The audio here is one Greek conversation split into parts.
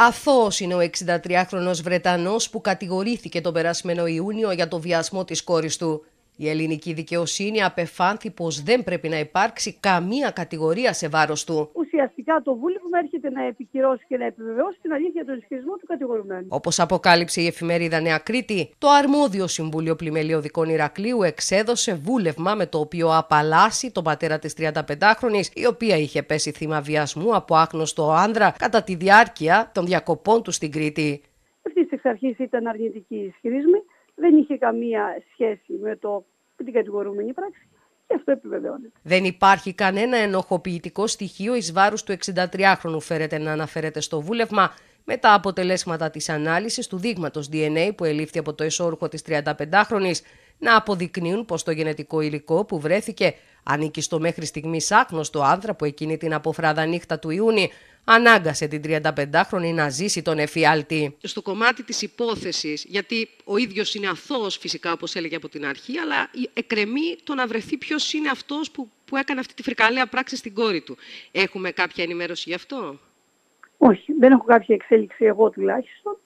Αθώος είναι ο 63χρονος Βρετανός που κατηγορήθηκε τον περασμένο Ιούνιο για το βιασμό της κόρης του. Η ελληνική δικαιοσύνη απεφάνθη πως δεν πρέπει να υπάρξει καμία κατηγορία σε βάρος του ουσιαστικά το βούλευμα έρχεται να επικυρώσει και να επιβεβαιώσει την αλήθεια του ισχυρισμού του κατηγορουμένου. Όπως αποκάλυψε η εφημερίδα Νέα Κρήτη, το αρμόδιο Συμβούλιο Πλημελιωδικών Ηρακλείου εξέδωσε βούλευμα με το οποίο απαλλάσσει τον πατέρα της 35χρονη, η οποία είχε πέσει θύμα βιασμού από άγνωστο άνδρα κατά τη διάρκεια των διακοπών του στην Κρήτη. Αυτή τη αρχής ήταν αρνητική ισχυρίσμη, δεν είχε καμία σχέση με, το, με την κατηγορούμενη πράξη ε, Δεν υπάρχει κανένα ενοχοποιητικό στοιχείο εις βάρους του 63χρονου φέρεται να αναφέρεται στο βούλευμα με τα αποτελέσματα της ανάλυσης του δείγματος DNA που ελήφθη από το εσώρουχο της 35χρονης να αποδεικνύουν πως το γενετικό υλικό που βρέθηκε ανήκει στο μέχρι στιγμής άγνωστο άνδρα που εκείνη την αποφράδα νύχτα του Ιούνιου ανάγκασε την 35χρονη να ζήσει τον εφιάλτη. Στο κομμάτι της υπόθεσης, γιατί ο ίδιος είναι αθώος φυσικά όπως έλεγε από την αρχή, αλλά εκρεμεί το να βρεθεί ποιος είναι αυτός που, που έκανε αυτή τη φρικαλέα πράξη στην κόρη του. Έχουμε κάποια ενημέρωση γι' αυτό? Όχι, δεν έχω κάποια εξέλιξη εγώ τουλάχιστον.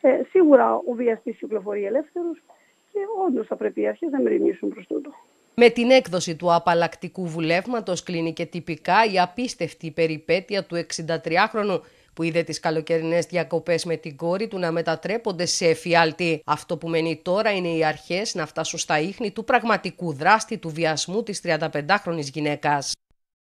Ε, σίγουρα ο βιαστής κυκλοφορεί ελεύθερος και όντως θα πρέπει οι αρχές να μεριμνήσουν προς τούτο. Με την έκδοση του απαλλακτικού βουλεύματος κλείνει και τυπικά η απίστευτη περιπέτεια του 63χρονου που είδε τις καλοκαιρινές διακοπές με την κόρη του να μετατρέπονται σε εφιάλτη. Αυτό που μένει τώρα είναι οι αρχές να φτάσουν στα ίχνη του πραγματικού δράστη του βιασμού της 35χρονης γυναίκας.